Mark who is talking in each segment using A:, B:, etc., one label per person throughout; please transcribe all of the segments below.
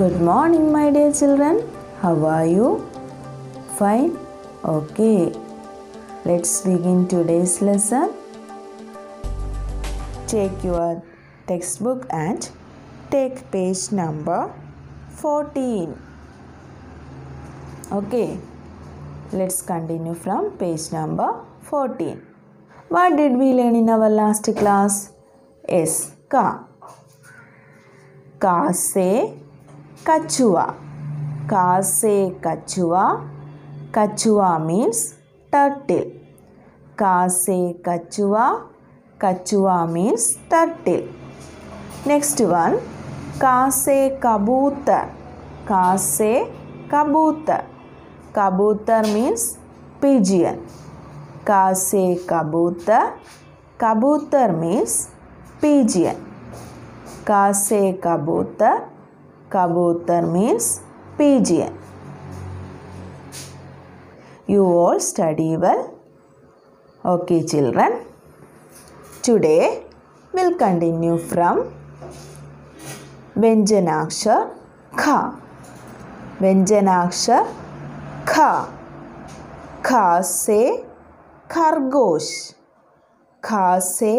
A: Good morning, my dear children. How are you? Fine? Okay. Let's begin today's lesson. Take your textbook and take page number 14. Okay. Let's continue from page number 14. What did we learn in our last class? Yes, car. Car say कछुआ कासे से कछुआ कछुआ means turtle का कछुआ कछुआ means turtle next one कासे से कबूतर का कबूतर कबूतर मीन्स पिजियन का कबूतर कबूतर मीन्स पिजियन का कबूतर Kabutar means pigeon. You all study well. Okay children. Today we'll continue from Vyanjanakshar Kha. Vyanjanakshar Kha. Kha se Kargosh. Kha se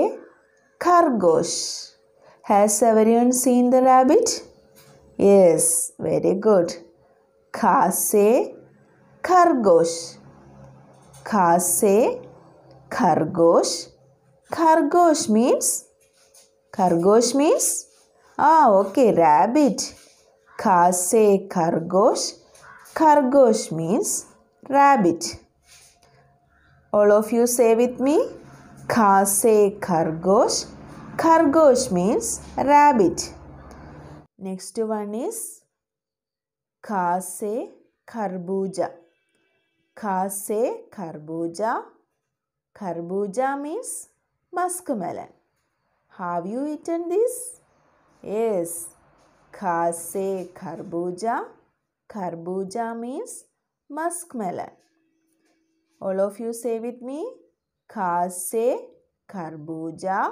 A: Kargosh. Has everyone seen the rabbit? Yes, very good. Kase kargosh. Kase kargosh. Kargosh means? Kargosh means? Ah, okay, rabbit. Kha kargosh. Kargosh means rabbit. All of you say with me. Kase kargosh. Kargosh means rabbit. Next one is Kase Karbuja. Kase Karbuja. Karbuja means muskmelon. Have you eaten this? Yes. Kase Karbuja. Karbuja means muskmelon. All of you say with me. Kase Karbuja.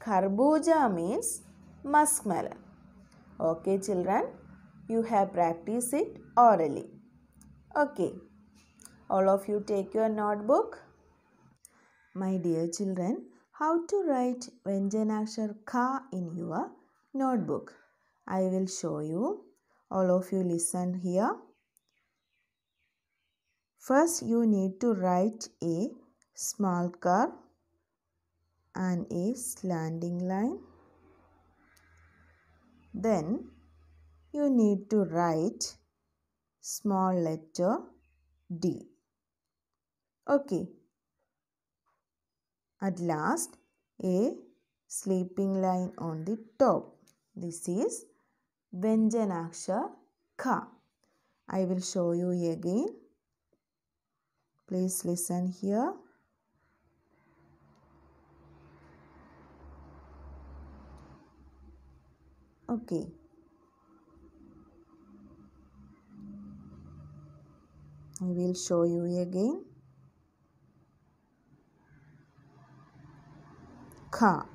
A: Karbuja means muskmelon. Okay children, you have practiced it orally. Okay, all of you take your notebook. My dear children, how to write Venjanakshar Ka in your notebook? I will show you. All of you listen here. First, you need to write a small car and a slanting line. Then you need to write small letter D. Okay. At last, a sleeping line on the top. This is Vyanjanaksha ka. I will show you again. Please listen here. okay I will show you again ka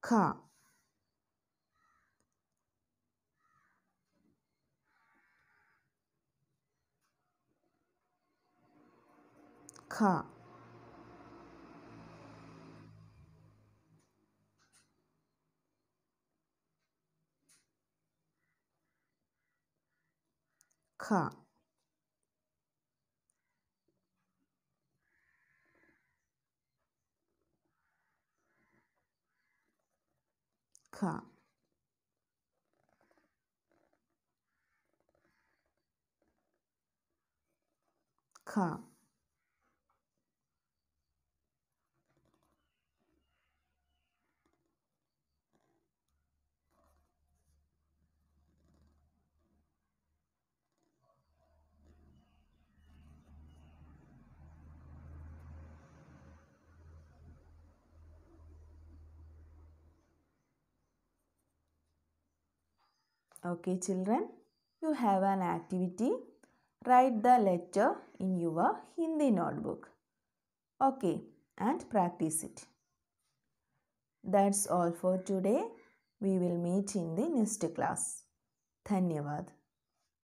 B: ka 可，可，可，可。
A: Okay children, you have an activity. Write the letter in your Hindi notebook. Okay, and practice it. That's all for today. We will meet in the next class. Dhanyavad.